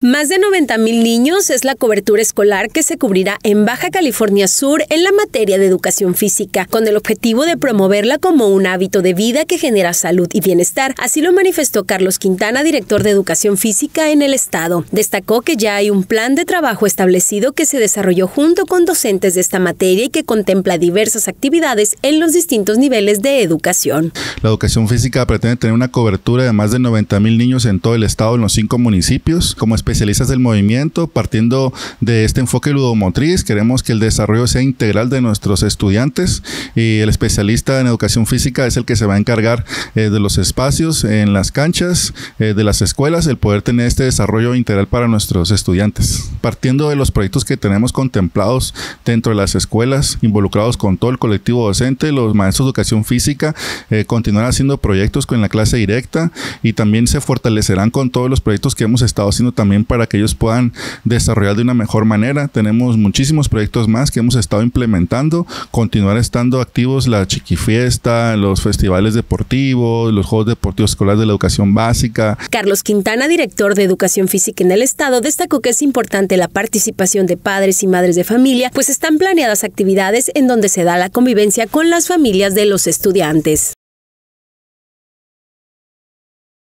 Más de 90.000 niños es la cobertura escolar que se cubrirá en Baja California Sur en la materia de educación física, con el objetivo de promoverla como un hábito de vida que genera salud y bienestar. Así lo manifestó Carlos Quintana, director de educación física en el estado. Destacó que ya hay un plan de trabajo establecido que se desarrolló junto con docentes de esta materia y que contempla diversas actividades en los distintos niveles de educación. La educación física pretende tener una cobertura de más de 90.000 niños en todo el estado, en los cinco municipios, como es especialistas del movimiento, partiendo de este enfoque ludomotriz, queremos que el desarrollo sea integral de nuestros estudiantes y el especialista en educación física es el que se va a encargar eh, de los espacios en las canchas eh, de las escuelas, el poder tener este desarrollo integral para nuestros estudiantes. Partiendo de los proyectos que tenemos contemplados dentro de las escuelas, involucrados con todo el colectivo docente, los maestros de educación física eh, continuarán haciendo proyectos con la clase directa y también se fortalecerán con todos los proyectos que hemos estado haciendo también para que ellos puedan desarrollar de una mejor manera. Tenemos muchísimos proyectos más que hemos estado implementando, continuar estando activos la chiquifiesta, los festivales deportivos, los juegos deportivos escolares de la educación básica. Carlos Quintana, director de Educación Física en el Estado, destacó que es importante la participación de padres y madres de familia, pues están planeadas actividades en donde se da la convivencia con las familias de los estudiantes.